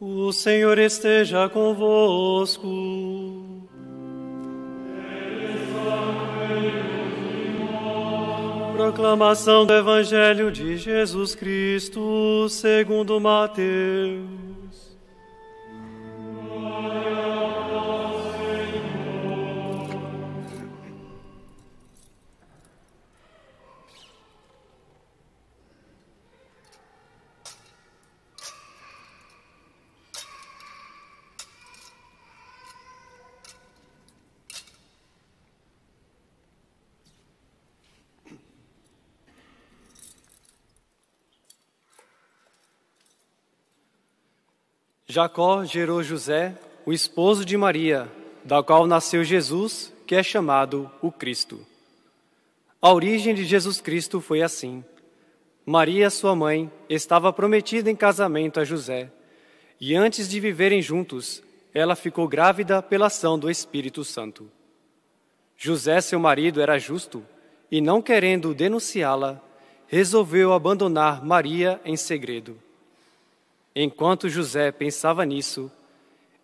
O Senhor esteja convosco. Proclamação do Evangelho de Jesus Cristo, segundo Mateus. Jacó gerou José, o esposo de Maria, da qual nasceu Jesus, que é chamado o Cristo. A origem de Jesus Cristo foi assim. Maria, sua mãe, estava prometida em casamento a José, e antes de viverem juntos, ela ficou grávida pela ação do Espírito Santo. José, seu marido, era justo e, não querendo denunciá-la, resolveu abandonar Maria em segredo. Enquanto José pensava nisso,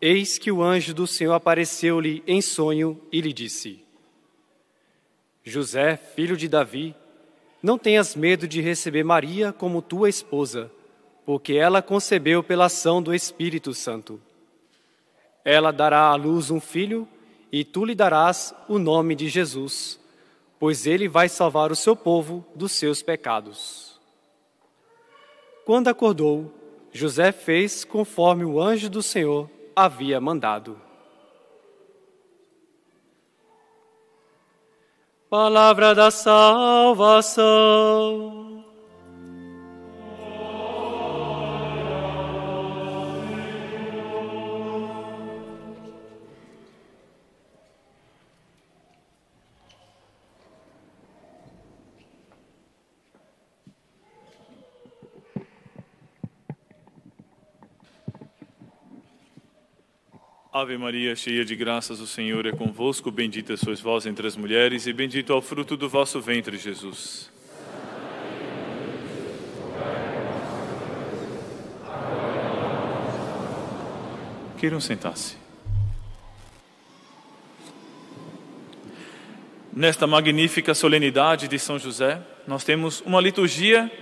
eis que o anjo do Senhor apareceu-lhe em sonho e lhe disse: José, filho de Davi, não tenhas medo de receber Maria como tua esposa, porque ela concebeu pela ação do Espírito Santo. Ela dará à luz um filho, e tu lhe darás o nome de Jesus, pois ele vai salvar o seu povo dos seus pecados. Quando acordou, José fez conforme o anjo do Senhor havia mandado. Palavra da salvação. Ave Maria, cheia de graças, o Senhor é convosco. Bendita sois vós entre as mulheres, e bendito é o fruto do vosso ventre, Jesus. Queiram sentar-se. Nesta magnífica solenidade de São José, nós temos uma liturgia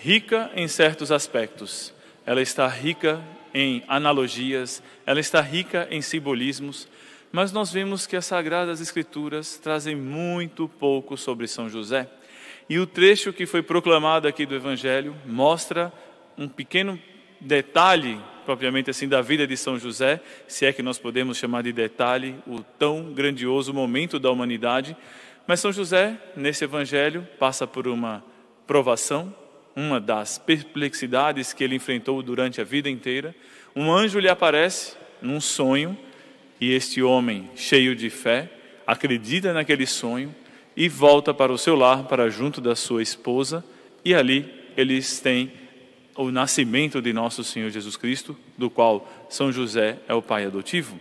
rica em certos aspectos. Ela está rica em analogias, ela está rica em simbolismos, mas nós vemos que as Sagradas Escrituras trazem muito pouco sobre São José. E o trecho que foi proclamado aqui do Evangelho mostra um pequeno detalhe, propriamente assim, da vida de São José, se é que nós podemos chamar de detalhe o tão grandioso momento da humanidade. Mas São José, nesse Evangelho, passa por uma provação, uma das perplexidades que ele enfrentou durante a vida inteira, um anjo lhe aparece num sonho e este homem, cheio de fé, acredita naquele sonho e volta para o seu lar, para junto da sua esposa, e ali eles têm o nascimento de nosso Senhor Jesus Cristo, do qual São José é o pai adotivo.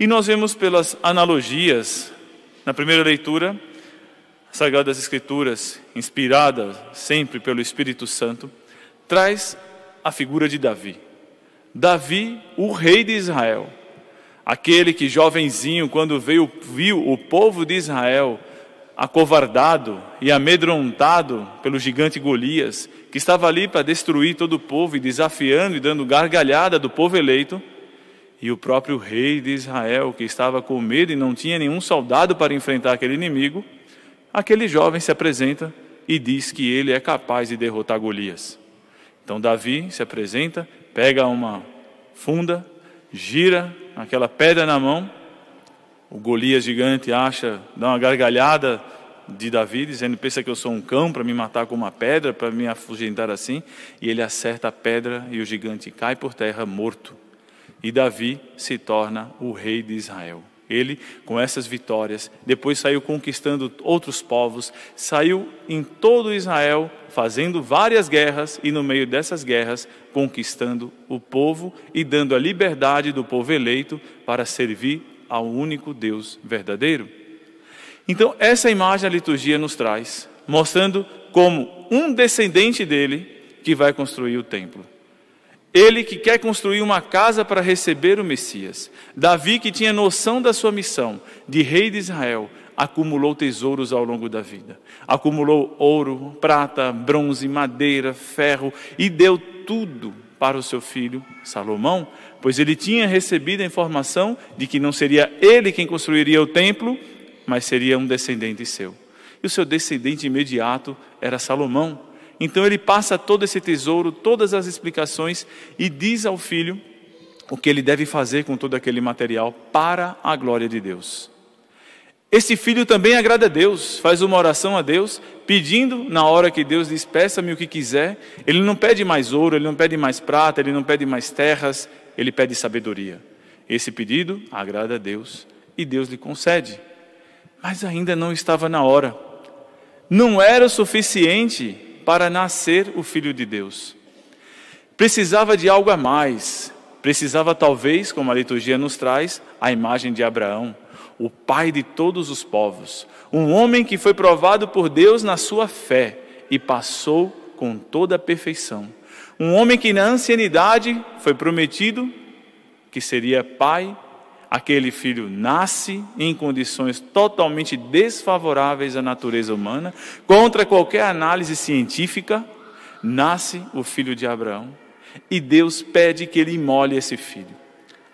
E nós vemos pelas analogias, na primeira leitura, Sagradas Escrituras, inspirada sempre pelo Espírito Santo, traz a figura de Davi. Davi, o rei de Israel, aquele que jovenzinho, quando veio, viu o povo de Israel acovardado e amedrontado pelo gigante Golias, que estava ali para destruir todo o povo e desafiando e dando gargalhada do povo eleito, e o próprio rei de Israel, que estava com medo e não tinha nenhum soldado para enfrentar aquele inimigo, aquele jovem se apresenta e diz que ele é capaz de derrotar Golias. Então Davi se apresenta, pega uma funda, gira aquela pedra na mão. O Golias gigante acha, dá uma gargalhada de Davi, dizendo: Pensa que eu sou um cão para me matar com uma pedra, para me afugentar assim. E ele acerta a pedra e o gigante cai por terra morto. E Davi se torna o rei de Israel. Ele, com essas vitórias, depois saiu conquistando outros povos, saiu em todo Israel fazendo várias guerras e, no meio dessas guerras, conquistando o povo e dando a liberdade do povo eleito para servir ao único Deus verdadeiro. Então, essa imagem a liturgia nos traz, mostrando como um descendente dele que vai construir o templo. Ele que quer construir uma casa para receber o Messias. Davi, que tinha noção da sua missão de rei de Israel, acumulou tesouros ao longo da vida. Acumulou ouro, prata, bronze, madeira, ferro e deu tudo para o seu filho Salomão, pois ele tinha recebido a informação de que não seria ele quem construiria o templo, mas seria um descendente seu. E o seu descendente imediato era Salomão. Então ele passa todo esse tesouro, todas as explicações e diz ao filho o que ele deve fazer com todo aquele material para a glória de Deus. Esse filho também agrada a Deus, faz uma oração a Deus, pedindo na hora que Deus diz: peça-me o que quiser. Ele não pede mais ouro, ele não pede mais prata, ele não pede mais terras, ele pede sabedoria. Esse pedido agrada a Deus e Deus lhe concede. Mas ainda não estava na hora. Não era o suficiente para nascer o Filho de Deus. Precisava de algo a mais. Precisava, talvez, como a liturgia nos traz, a imagem de Abraão, o pai de todos os povos, um homem que foi provado por Deus na sua fé e passou com toda a perfeição. Um homem que na ancianidade foi prometido que seria pai aquele filho nasce em condições totalmente desfavoráveis à natureza humana, contra qualquer análise científica, nasce o filho de Abraão e Deus pede que ele imole esse filho.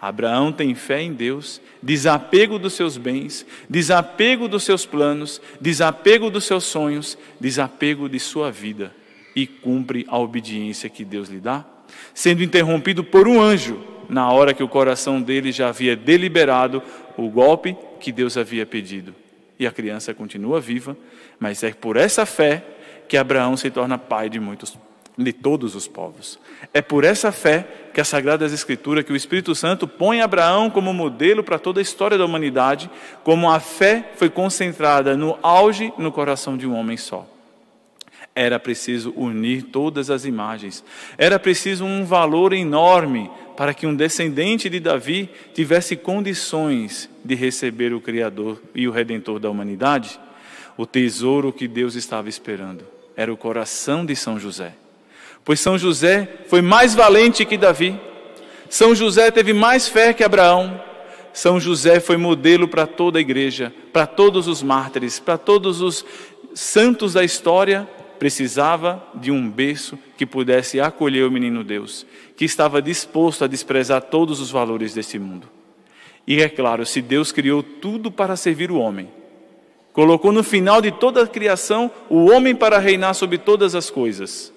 Abraão tem fé em Deus, desapego dos seus bens, desapego dos seus planos, desapego dos seus sonhos, desapego de sua vida e cumpre a obediência que Deus lhe dá, sendo interrompido por um anjo na hora que o coração dele já havia deliberado o golpe que Deus havia pedido. E a criança continua viva, mas é por essa fé que Abraão se torna pai de muitos de todos os povos. É por essa fé que a Sagrada Escritura, que o Espírito Santo põe Abraão como modelo para toda a história da humanidade, como a fé foi concentrada no auge no coração de um homem só. Era preciso unir todas as imagens, era preciso um valor enorme para que um descendente de Davi tivesse condições de receber o Criador e o Redentor da humanidade? O tesouro que Deus estava esperando era o coração de São José. Pois São José foi mais valente que Davi, São José teve mais fé que Abraão, São José foi modelo para toda a igreja, para todos os mártires, para todos os santos da história precisava de um berço que pudesse acolher o menino Deus que estava disposto a desprezar todos os valores deste mundo. E é claro, se Deus criou tudo para servir o homem, colocou no final de toda a criação o homem para reinar sobre todas as coisas.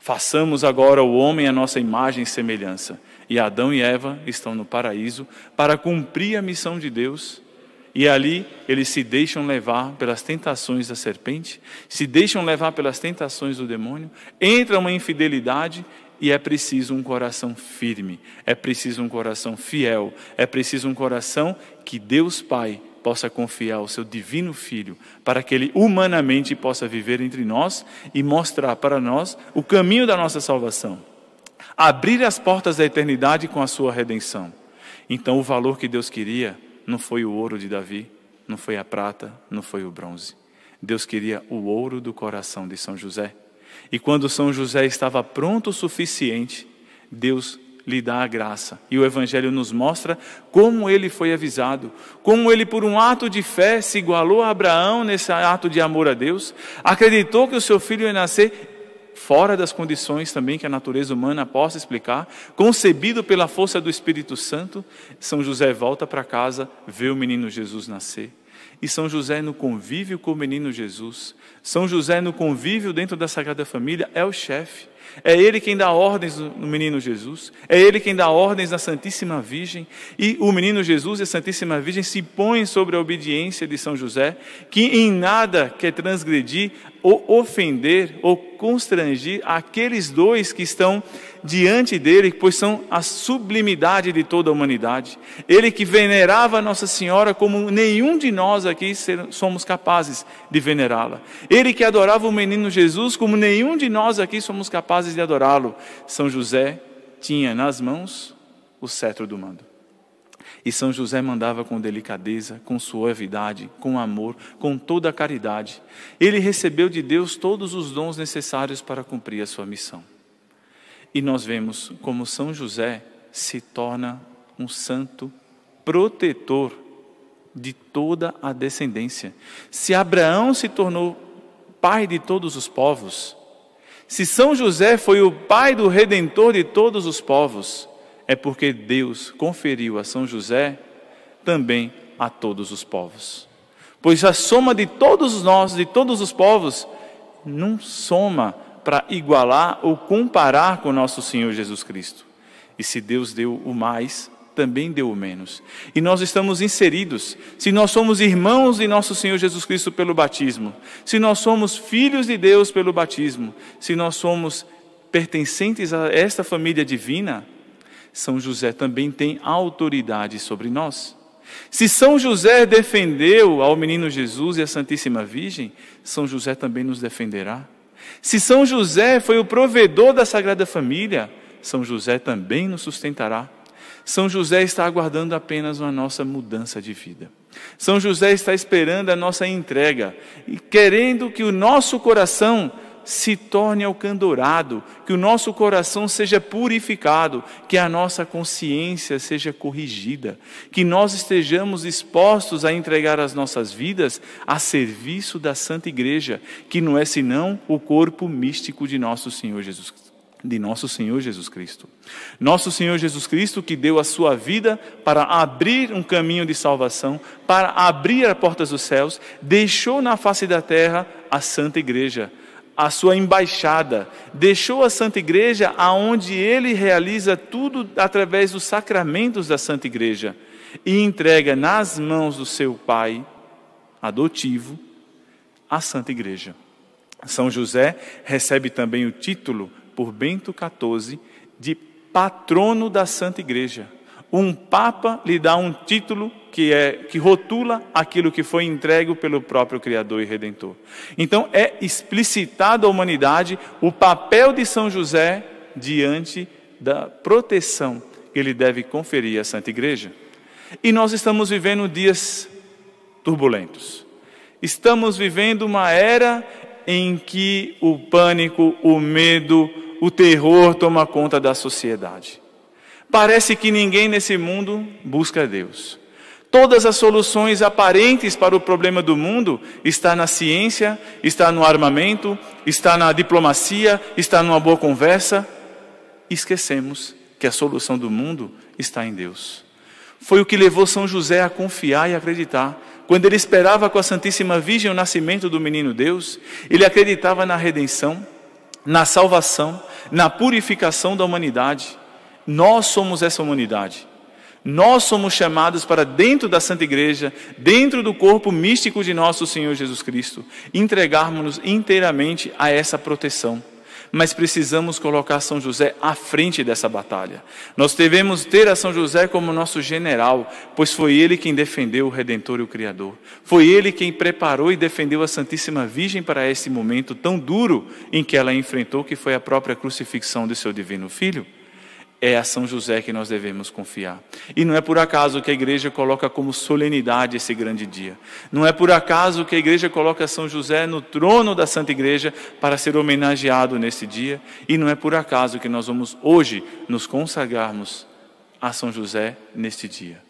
Façamos agora o homem a nossa imagem e semelhança. E Adão e Eva estão no paraíso para cumprir a missão de Deus. E ali eles se deixam levar pelas tentações da serpente, se deixam levar pelas tentações do demônio, entra uma infidelidade e é preciso um coração firme, é preciso um coração fiel, é preciso um coração que Deus Pai possa confiar ao seu divino Filho, para que ele humanamente possa viver entre nós e mostrar para nós o caminho da nossa salvação, abrir as portas da eternidade com a sua redenção. Então, o valor que Deus queria não foi o ouro de Davi, não foi a prata, não foi o bronze. Deus queria o ouro do coração de São José. E quando São José estava pronto o suficiente, Deus lhe dá a graça. E o Evangelho nos mostra como ele foi avisado, como ele, por um ato de fé, se igualou a Abraão nesse ato de amor a Deus, acreditou que o seu filho ia nascer fora das condições também que a natureza humana possa explicar, concebido pela força do Espírito Santo. São José volta para casa, vê o menino Jesus nascer e São José no convívio com o menino Jesus. São José no convívio dentro da Sagrada Família é o chefe. É ele quem dá ordens no menino Jesus, é ele quem dá ordens na Santíssima Virgem, e o menino Jesus e a Santíssima Virgem se põem sobre a obediência de São José, que em nada quer transgredir ou ofender ou constrangir aqueles dois que estão diante dele, pois são a sublimidade de toda a humanidade. Ele que venerava Nossa Senhora como nenhum de nós aqui somos capazes de venerá-la. Ele que adorava o menino Jesus como nenhum de nós aqui somos capazes capazes de adorá-lo. São José tinha nas mãos o cetro do mando. E São José mandava com delicadeza, com suavidade, com amor, com toda a caridade. Ele recebeu de Deus todos os dons necessários para cumprir a sua missão. E nós vemos como São José se torna um santo protetor de toda a descendência. Se Abraão se tornou pai de todos os povos, se São José foi o pai do redentor de todos os povos, é porque Deus conferiu a São José também a todos os povos. Pois a soma de todos nós, de todos os povos, não soma para igualar ou comparar com nosso Senhor Jesus Cristo. E se Deus deu o mais, também deu o menos. E nós estamos inseridos. Se nós somos irmãos de nosso Senhor Jesus Cristo pelo batismo, se nós somos filhos de Deus pelo batismo, se nós somos pertencentes a esta família divina, São José também tem autoridade sobre nós. Se São José defendeu ao menino Jesus e à Santíssima Virgem, São José também nos defenderá. Se São José foi o provedor da Sagrada Família, São José também nos sustentará. São José está aguardando apenas uma nossa mudança de vida. São José está esperando a nossa entrega e querendo que o nosso coração se torne alcandorado, que o nosso coração seja purificado, que a nossa consciência seja corrigida, que nós estejamos dispostos a entregar as nossas vidas a serviço da Santa Igreja, que não é senão o corpo místico de nosso Senhor Jesus Cristo de nosso Senhor Jesus Cristo. Nosso Senhor Jesus Cristo que deu a sua vida para abrir um caminho de salvação, para abrir as portas dos céus, deixou na face da terra a Santa Igreja, a sua embaixada, deixou a Santa Igreja aonde ele realiza tudo através dos sacramentos da Santa Igreja e entrega nas mãos do seu pai adotivo a Santa Igreja. São José recebe também o título por Bento XIV de patrono da Santa Igreja. Um papa lhe dá um título que é que rotula aquilo que foi entregue pelo próprio Criador e Redentor. Então é explicitado à humanidade o papel de São José diante da proteção que ele deve conferir à Santa Igreja. E nós estamos vivendo dias turbulentos. Estamos vivendo uma era em que o pânico, o medo, o terror toma conta da sociedade. Parece que ninguém nesse mundo busca Deus. Todas as soluções aparentes para o problema do mundo está na ciência, está no armamento, está na diplomacia, está numa boa conversa. Esquecemos que a solução do mundo está em Deus. Foi o que levou São José a confiar e acreditar. Quando ele esperava com a Santíssima Virgem o nascimento do menino Deus, ele acreditava na redenção, na salvação, na purificação da humanidade. Nós somos essa humanidade. Nós somos chamados para dentro da Santa Igreja, dentro do corpo místico de nosso Senhor Jesus Cristo, entregarmos-nos inteiramente a essa proteção mas precisamos colocar São José à frente dessa batalha. Nós devemos ter a São José como nosso general, pois foi ele quem defendeu o Redentor e o Criador. Foi ele quem preparou e defendeu a Santíssima Virgem para esse momento tão duro em que ela enfrentou, que foi a própria crucifixão de seu divino filho é a São José que nós devemos confiar. E não é por acaso que a igreja coloca como solenidade esse grande dia. Não é por acaso que a igreja coloca São José no trono da Santa Igreja para ser homenageado nesse dia. E não é por acaso que nós vamos hoje nos consagrarmos a São José neste dia.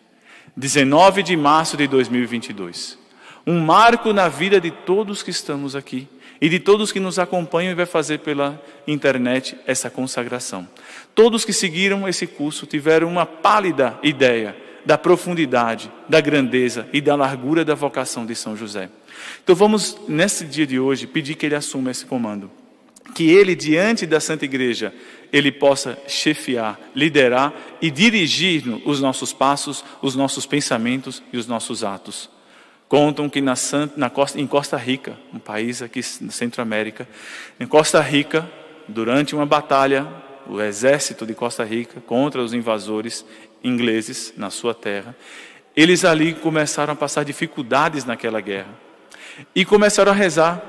19 de março de 2022. Um marco na vida de todos que estamos aqui e de todos que nos acompanham e vai fazer pela internet essa consagração. Todos que seguiram esse curso tiveram uma pálida ideia da profundidade, da grandeza e da largura da vocação de São José. Então vamos, nesse dia de hoje, pedir que ele assuma esse comando. Que ele, diante da Santa Igreja, ele possa chefiar, liderar e dirigir os nossos passos, os nossos pensamentos e os nossos atos. Contam que na, na Costa, em Costa Rica, um país aqui na Centro-América, em Costa Rica, durante uma batalha, o exército de Costa Rica contra os invasores ingleses na sua terra, eles ali começaram a passar dificuldades naquela guerra e começaram a rezar.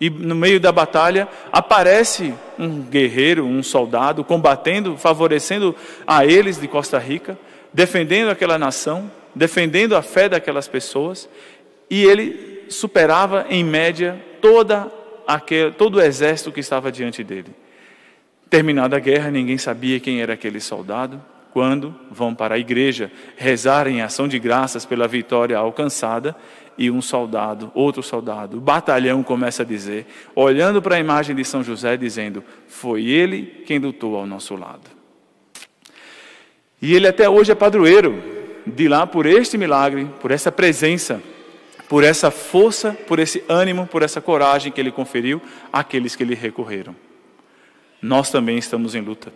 E no meio da batalha aparece um guerreiro, um soldado combatendo, favorecendo a eles de Costa Rica, defendendo aquela nação defendendo a fé daquelas pessoas, e ele superava, em média, toda aquele, todo o exército que estava diante dele. Terminada a guerra, ninguém sabia quem era aquele soldado. Quando vão para a igreja rezar em ação de graças pela vitória alcançada, e um soldado, outro soldado, o batalhão começa a dizer, olhando para a imagem de São José, dizendo: Foi ele quem lutou ao nosso lado. E ele até hoje é padroeiro de lá por este milagre, por essa presença, por essa força, por esse ânimo, por essa coragem que ele conferiu àqueles que lhe recorreram. Nós também estamos em luta.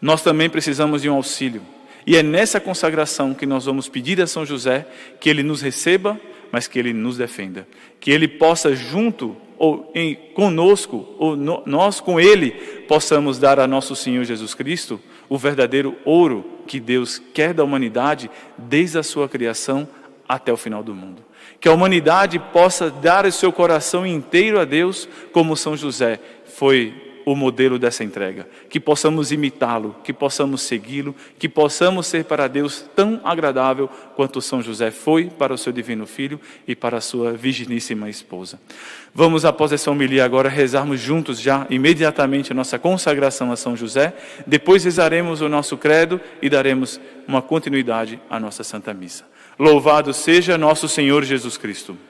Nós também precisamos de um auxílio. E é nessa consagração que nós vamos pedir a São José que ele nos receba, mas que ele nos defenda, que ele possa junto ou em, conosco ou no, nós com ele possamos dar a nosso Senhor Jesus Cristo o verdadeiro ouro que Deus quer da humanidade desde a sua criação até o final do mundo. Que a humanidade possa dar o seu coração inteiro a Deus, como São José foi o modelo dessa entrega, que possamos imitá-lo, que possamos segui-lo, que possamos ser para Deus tão agradável quanto São José foi para o seu divino filho e para a sua virginíssima esposa. Vamos, após essa homilia, agora rezarmos juntos já imediatamente a nossa consagração a São José, depois rezaremos o nosso credo e daremos uma continuidade à nossa Santa Missa. Louvado seja nosso Senhor Jesus Cristo.